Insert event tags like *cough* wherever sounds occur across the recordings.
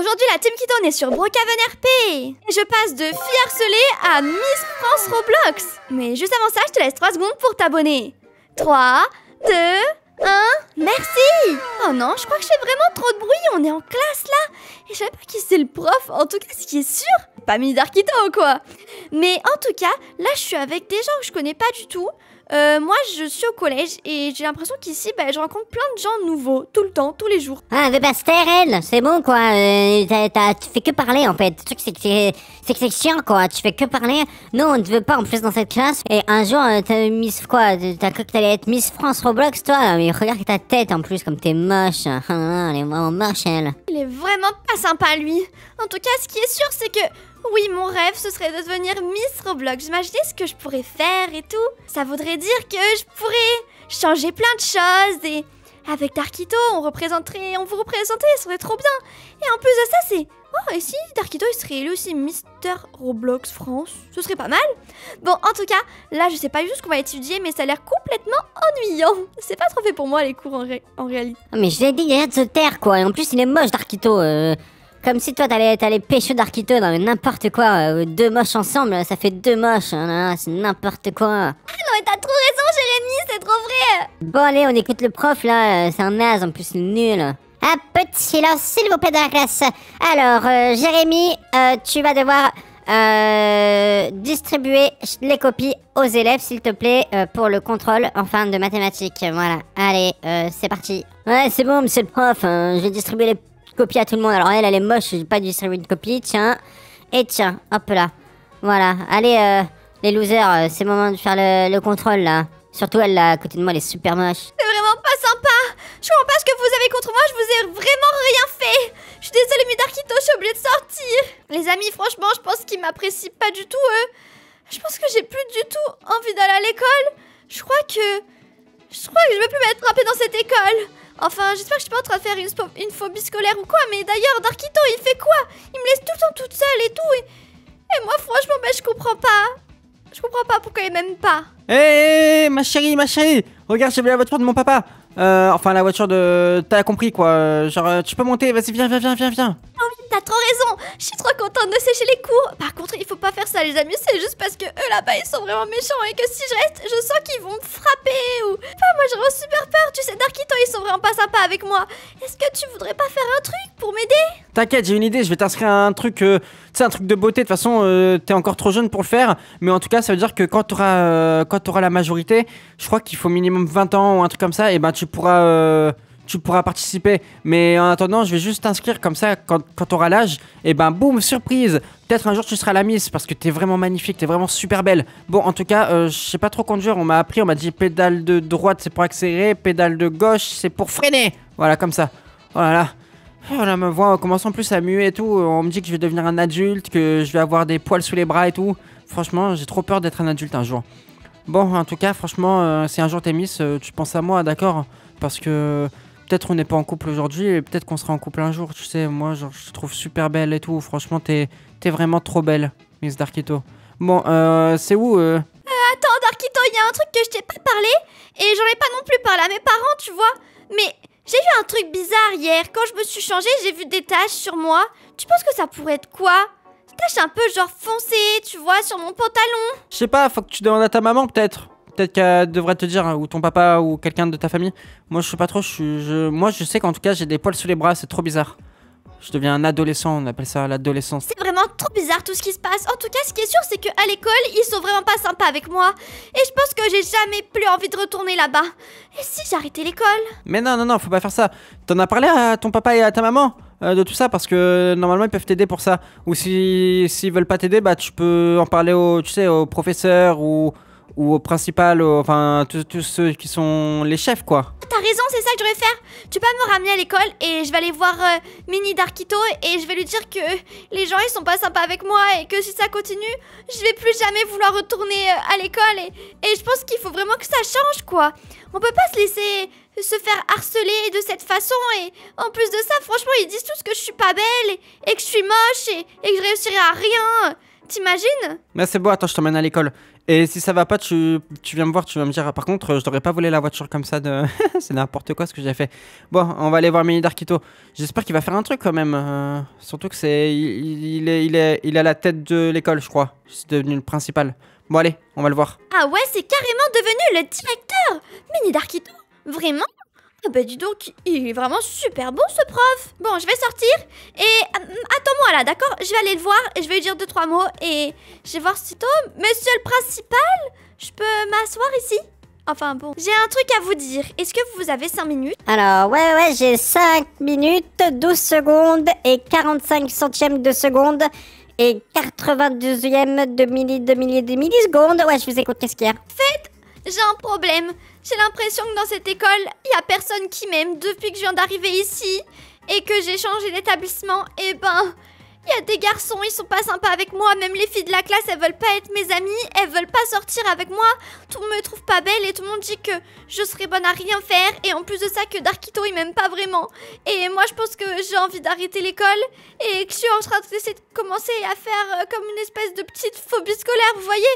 Aujourd'hui, la team qui tourne est sur Brookhaven RP. Et je passe de fille harcelée à Miss France Roblox. Mais juste avant ça, je te laisse 3 secondes pour t'abonner. 3, 2, 1, merci Oh non, je crois que je fais vraiment trop de bruit, on est en classe là Et je savais pas qui c'est le prof, en tout cas ce qui est sûr, pas mis d'Arquito quoi. Mais en tout cas, là je suis avec des gens que je connais pas du tout. Euh, moi je suis au collège et j'ai l'impression qu'ici ben, je rencontre plein de gens nouveaux, tout le temps, tous les jours. Ah mais pas bah, c'est c'est bon quoi, euh, tu fais que parler en fait, c'est que c'est chiant quoi, tu fais que parler, Non, on ne veut pas en plus dans cette classe, et un jour euh, t'as Miss quoi, t'as cru que t'allais être Miss France Roblox toi, mais regarde ta tête en plus comme t'es moche, *laughs* elle est vraiment moche elle. Il est vraiment pas sympa, lui. En tout cas, ce qui est sûr, c'est que... Oui, mon rêve, ce serait de devenir Miss Roblox. J'imaginais ce que je pourrais faire et tout. Ça voudrait dire que je pourrais changer plein de choses et... Avec Tarkito, on représenterait, on vous représenterait, ce serait trop bien. Et en plus de ça, c'est Oh, et si Darkito il serait lui aussi Mister Roblox France Ce serait pas mal Bon, en tout cas, là je sais pas juste qu'on va étudier, mais ça a l'air complètement ennuyant. C'est pas trop fait pour moi les cours en, en réalité. mais je l'ai dit, il a de se taire quoi, et en plus il est moche Darkito. Euh. Comme si toi t'allais allais pêcher Darkito dans n'importe quoi, euh, deux moches ensemble, ça fait deux moches, hein, hein, c'est n'importe quoi. Ah non mais t'as trop raison Jérémy, c'est trop vrai Bon allez, on écoute le prof là, euh, c'est un naze en plus, nul. Un petit silence, s'il vous plaît, dans la classe. Alors, euh, Jérémy, euh, tu vas devoir euh, distribuer les copies aux élèves, s'il te plaît, pour le contrôle en fin de mathématiques. Voilà. Allez, c'est parti. Ouais, c'est bon, monsieur le prof. Hein. je distribué les copies à tout le monde. Alors, elle, elle est moche, j'ai pas distribué une copie. Tiens. Et tiens, hop là. Voilà. Allez, les losers, c'est le moment de faire le, contrôle, là. Surtout elle, à côté de moi, elle est super moche. Je comprends pas ce que vous avez contre moi, je vous ai vraiment rien fait Je suis désolée, mais Darkito, je suis obligée de sortir Les amis, franchement, je pense qu'ils m'apprécient pas du tout, eux Je pense que j'ai plus du tout envie d'aller à l'école Je crois que... Je crois que je veux plus m'être frappée dans cette école Enfin, j'espère que je suis pas en train de faire une, phobie scolaire ou quoi, mais d'ailleurs, Darkito, il fait quoi Il me laisse tout le temps toute seule et tout, et... Et moi, franchement, ben je comprends pas je comprends pas pourquoi il m'aime pas. Hé, hé, hé, ma chérie, ma chérie Regarde, j'ai vu la voiture de mon papa euh, enfin, la voiture de. T'as compris quoi. Genre, euh, tu peux monter, vas-y, viens, viens, viens, viens, viens t'as trop raison Je suis trop contente de sécher les cours Par contre, il faut pas faire ça les amis, c'est juste parce que eux là-bas ils sont vraiment méchants et que si je reste, je sens qu'ils vont me frapper ou... Enfin, moi j'ai vraiment super peur, tu sais Darkito, ils sont vraiment pas sympas avec moi Est-ce que tu voudrais pas faire un truc pour m'aider T'inquiète, j'ai une idée, je vais t'inscrire à un truc, euh, un truc de beauté, de toute façon euh, t'es encore trop jeune pour le faire, mais en tout cas ça veut dire que quand t'auras euh, auras la majorité, je crois qu'il faut minimum 20 ans ou un truc comme ça, et ben tu pourras tu pourras participer. Mais en attendant, je vais juste t'inscrire comme ça, quand, quand tu auras l'âge, et ben boum, surprise Peut-être un jour tu seras la miss parce que t'es vraiment magnifique, t'es vraiment super belle. Bon, en tout cas, euh, je sais pas trop conduire, on m'a appris, on m'a dit pédale de droite c'est pour accélérer, pédale de gauche c'est pour freiner. Voilà, comme ça. Oh là là. Oh me voix commence en plus à muer et tout. On me dit que je vais devenir un adulte, que je vais avoir des poils sous les bras et tout. Franchement, j'ai trop peur d'être un adulte un jour. Bon, en tout cas, franchement, euh, si un jour t'es miss, euh, tu penses à moi, d'accord Parce que peut-être on n'est pas en couple aujourd'hui et peut-être qu'on sera en couple un jour, tu sais. Moi, genre, je te trouve super belle et tout. Franchement, t'es vraiment trop belle, Miss Darkito. Bon, euh, c'est où euh? euh... Attends, Darkito, il y a un truc que je t'ai pas parlé et j'en ai pas non plus parlé à mes parents, tu vois. Mais j'ai vu un truc bizarre hier. Quand je me suis changée, j'ai vu des taches sur moi. Tu penses que ça pourrait être quoi Des taches un peu genre foncées, tu vois, sur mon pantalon. Je sais pas, faut que tu demandes à ta maman peut-être peut-être qu'elle devrait te dire, hein, ou ton papa, ou quelqu'un de ta famille. Moi, je sais pas trop, je, moi, je sais qu'en tout cas, j'ai des poils sous les bras, c'est trop bizarre. Je deviens un adolescent, on appelle ça l'adolescence. C'est vraiment trop bizarre tout ce qui se passe. En tout cas, ce qui est sûr, c'est qu'à l'école, ils sont vraiment pas sympas avec moi. Et je pense que j'ai jamais plus envie de retourner là-bas. Et si j'arrêtais l'école Mais non, non, non, faut pas faire ça. T'en as parlé à ton papa et à ta maman euh, de tout ça parce que normalement ils peuvent t'aider pour ça. Ou si s'ils veulent pas t'aider, bah tu peux en parler au, tu sais, au professeur ou ou au principal, enfin tous ceux qui sont les chefs quoi. T'as raison, c'est ça que je devrais faire. Tu peux me ramener à l'école et je vais aller voir euh, Mini Darkito et je vais lui dire que les gens ils sont pas sympas avec moi et que si ça continue, je vais plus jamais vouloir retourner euh, à l'école et, et je pense qu'il faut vraiment que ça change quoi. On peut pas se laisser se faire harceler de cette façon et en plus de ça, franchement, ils disent tous que je suis pas belle et, que je suis moche et, et que je réussirai à rien. T'imagines Mais c'est beau, attends, je t'emmène à l'école. Et si ça va pas, tu, tu viens me voir, tu vas me dire, par contre, je n'aurais pas volé la voiture comme ça, de... *laughs* c'est n'importe quoi ce que j'ai fait. Bon, on va aller voir Mini Darkito. J'espère qu'il va faire un truc quand même. Euh, surtout que c'est, il, il, est, il, est, il est à la tête de l'école, je crois. C'est devenu le principal. Bon allez, on va le voir. Ah ouais, c'est carrément devenu le directeur Mini Darkito Vraiment ah bah dis donc, il est vraiment super bon ce prof Bon, je vais sortir et hum, attends-moi là, d'accord Je vais aller le voir et je vais lui dire deux trois mots et je vais voir si tôt, Monsieur le principal, je peux m'asseoir ici Enfin bon, j'ai un truc à vous dire. Est-ce que vous avez 5 minutes Alors, ouais, ouais, j'ai 5 minutes, 12 secondes et 45 centièmes de seconde et 92e de milli, de milliers de millisecondes. Ouais, je vous écoute, qu'est-ce qu'il y a Faites, j'ai un problème. J'ai l'impression que dans cette école, il y a personne qui m'aime depuis que je viens d'arriver ici et que j'ai changé d'établissement. Eh ben, il y a des garçons, ils sont pas sympas avec moi, même les filles de la classe, elles veulent pas être mes amies, elles veulent pas sortir avec moi, tout le monde me trouve pas belle et tout le monde dit que je serais bonne à rien faire, et en plus de ça que Darkito il m'aime pas vraiment. Et moi je pense que j'ai envie d'arrêter l'école, et que je suis en train de commencer à faire euh, comme une espèce de petite phobie scolaire, vous voyez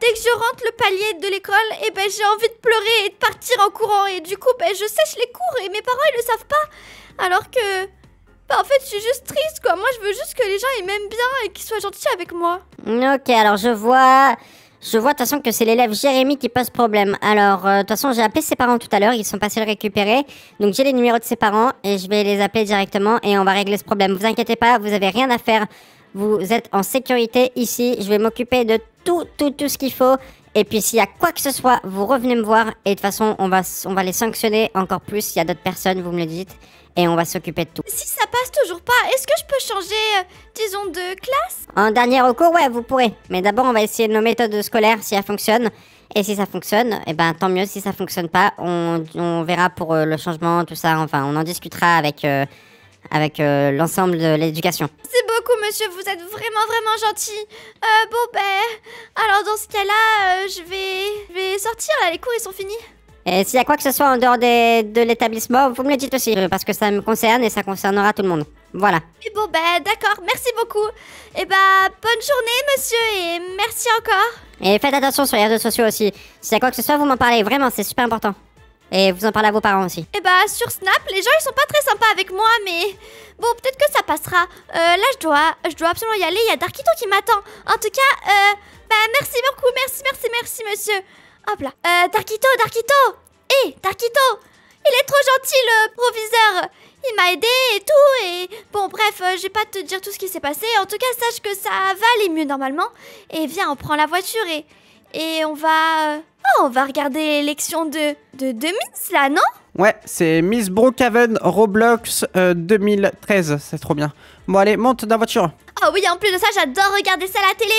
Dès que je rentre le palier de l'école, et eh ben j'ai envie de pleurer et de partir en courant, et du coup ben je sèche les cours, et mes parents ils le savent pas, alors que... Bah, en fait, je suis juste triste quoi. Moi, je veux juste que les gens ils m'aiment bien et qu'ils soient gentils avec moi. Ok, alors je vois. Je vois de toute façon que c'est l'élève Jérémy qui pose problème. Alors, euh, de toute façon, j'ai appelé ses parents tout à l'heure, ils sont passés le récupérer. Donc, j'ai les numéros de ses parents et je vais les appeler directement et on va régler ce problème. Vous inquiétez pas, vous avez rien à faire. Vous êtes en sécurité ici. Je vais m'occuper de tout, tout, tout ce qu'il faut. Et puis s'il y a quoi que ce soit, vous revenez me voir. Et de toute façon, on va, on va les sanctionner encore plus. S'il y a d'autres personnes, vous me le dites. Et on va s'occuper de tout. Si ça passe toujours pas, est-ce que je peux changer, euh, disons, de classe En dernier recours, ouais, vous pourrez. Mais d'abord, on va essayer nos méthodes scolaires si elles fonctionnent. Et si ça fonctionne, eh ben tant mieux. Si ça fonctionne pas, on, on verra pour euh, le changement, tout ça. Enfin, on en discutera avec... Euh, avec euh, l'ensemble de l'éducation. C'est beaucoup, monsieur, vous êtes vraiment, vraiment gentil. Euh, bon, ben, alors dans ce cas-là, euh, je, vais, vais sortir, là, les cours, ils sont finis. Et s'il y a quoi que ce soit en dehors des, de l'établissement, vous me le dites aussi, euh, parce que ça me concerne et ça concernera tout le monde. Voilà. Et bon, ben, d'accord, merci beaucoup. Et eh ben bonne journée, monsieur, et merci encore. Et faites attention sur les réseaux sociaux aussi. S'il y a quoi que ce soit, vous m'en parlez, vraiment, c'est super important. Et vous en parlez à vos parents aussi. Eh bah, sur Snap, les gens, ils sont pas très sympas avec moi, mais... Bon, peut-être que ça passera. Euh, là, je dois, je dois absolument y aller. Il y a Darkito qui m'attend. En tout cas, euh... Bah, merci beaucoup. Merci, merci, merci, monsieur. Hop là. Euh, Darkito, Darkito Hé, eh, Darkito Il est trop gentil, le proviseur il m'a aidé et tout et bon bref euh, je vais pas te dire tout ce qui s'est passé en tout cas sache que ça va aller mieux normalement et viens on prend la voiture et et on va euh, ah, on va regarder l'élection de, de, Miss, là, non Ouais, c'est Miss Brookhaven Roblox 2013. Euh, c'est trop bien. Bon, allez, monte dans la voiture. Oh oui, en plus de ça, j'adore regarder ça à la télé.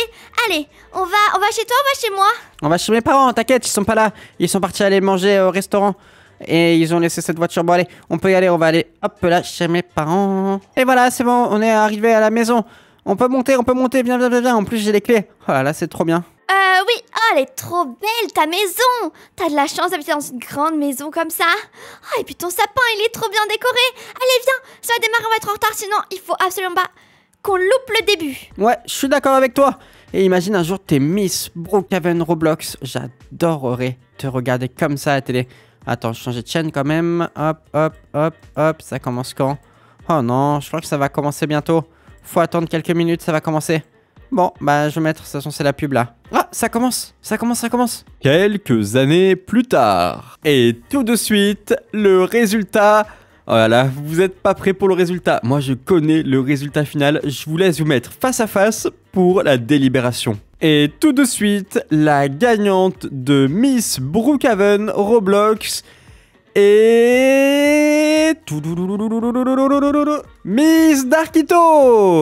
Allez, on va, on va chez toi, on va chez moi. On va chez mes parents, t'inquiète, ils sont pas là. Ils sont partis aller manger au restaurant. Et ils ont laissé cette voiture. Bon, allez, on peut y aller, on va aller, hop là, chez mes parents. Et voilà, c'est bon, on est arrivé à la maison. On peut monter, on peut monter, viens, viens, viens, En plus, j'ai les clés. Oh là c'est trop bien. Euh, oui. Oh, elle est trop belle, ta maison. T'as de la chance d'habiter dans une grande maison comme ça. Oh, et puis ton sapin, il est trop bien décoré. Allez, viens, ça va démarrer, on va être en retard, sinon il faut absolument pas qu'on loupe le début. Ouais, je suis d'accord avec toi. Et imagine un jour, t'es Miss Brookhaven Roblox. J'adorerais te regarder comme ça à la télé. Attends, je changer de chaîne quand même. Hop, hop, hop, hop. Ça commence quand Oh non, je crois que ça va commencer bientôt. Faut attendre quelques minutes, ça va commencer. Bon, bah je vais mettre, de toute c'est la pub là. Ah, ça commence, ça commence, ça commence. Quelques années plus tard. Et tout de suite, le résultat... Oh là là, vous êtes pas prêt pour le résultat. Moi je connais le résultat final, je vous laisse vous mettre face à face pour la délibération. Et tout de suite, la gagnante de Miss Brookhaven Roblox et... Miss Darkito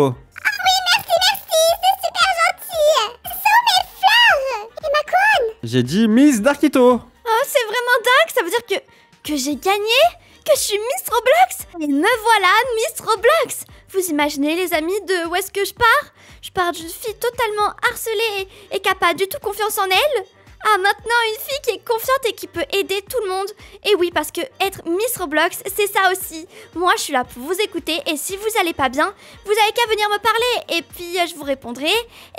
Ah oui, merci, merci, c'est super gentil sont mes fleurs Et ma couronne J'ai dit Miss Darkito Oh, c'est vraiment dingue Ça veut dire que... que j'ai gagné Que je suis Miss Roblox Et me voilà Miss Roblox Vous imaginez, les amis, de où est-ce que je pars Je pars d'une fille totalement harcelée et, et qui n'a pas du tout confiance en elle ah, maintenant une fille qui est confiante et qui peut aider tout le monde. Et oui, parce que être Miss Roblox, c'est ça aussi. Moi, je suis là pour vous écouter et si vous allez pas bien, vous avez qu'à venir me parler et puis euh, je vous répondrai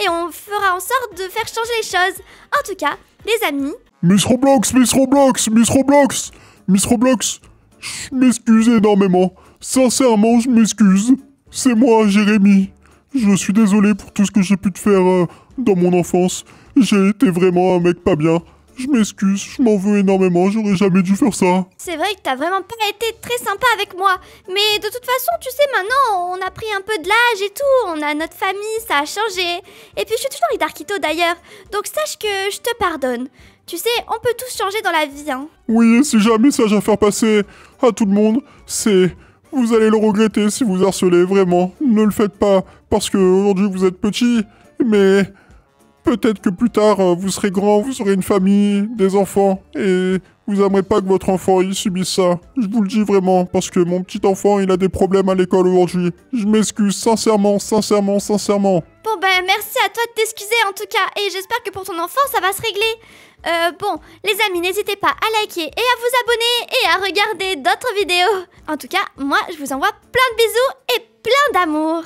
et on fera en sorte de faire changer les choses. En tout cas, les amis. Miss Roblox, Miss Roblox, Miss Roblox, Miss Roblox, je m'excuse énormément. Sincèrement, je m'excuse. C'est moi, Jérémy. Je suis désolé pour tout ce que j'ai pu te faire euh, dans mon enfance. J'ai été vraiment un mec pas bien. Je m'excuse, je m'en veux énormément, j'aurais jamais dû faire ça. C'est vrai que t'as vraiment pas été très sympa avec moi. Mais de toute façon, tu sais, maintenant, on a pris un peu de l'âge et tout, on a notre famille, ça a changé. Et puis, je suis toujours Darkito, d'ailleurs, donc sache que je te pardonne. Tu sais, on peut tous changer dans la vie, hein. Oui, si jamais un message à faire passer à tout le monde, c'est... Vous allez le regretter si vous harcelez, vraiment. Ne le faites pas, parce que aujourd'hui vous êtes petit, mais... Peut-être que plus tard, euh, vous serez grand, vous aurez une famille, des enfants, et vous aimerez pas que votre enfant y subisse ça. Je vous le dis vraiment, parce que mon petit enfant, il a des problèmes à l'école aujourd'hui. Je m'excuse sincèrement, sincèrement, sincèrement. Bon ben, merci à toi de t'excuser en tout cas, et j'espère que pour ton enfant, ça va se régler. Euh, bon, les amis, n'hésitez pas à liker et à vous abonner et à regarder d'autres vidéos. En tout cas, moi, je vous envoie plein de bisous et plein d'amour.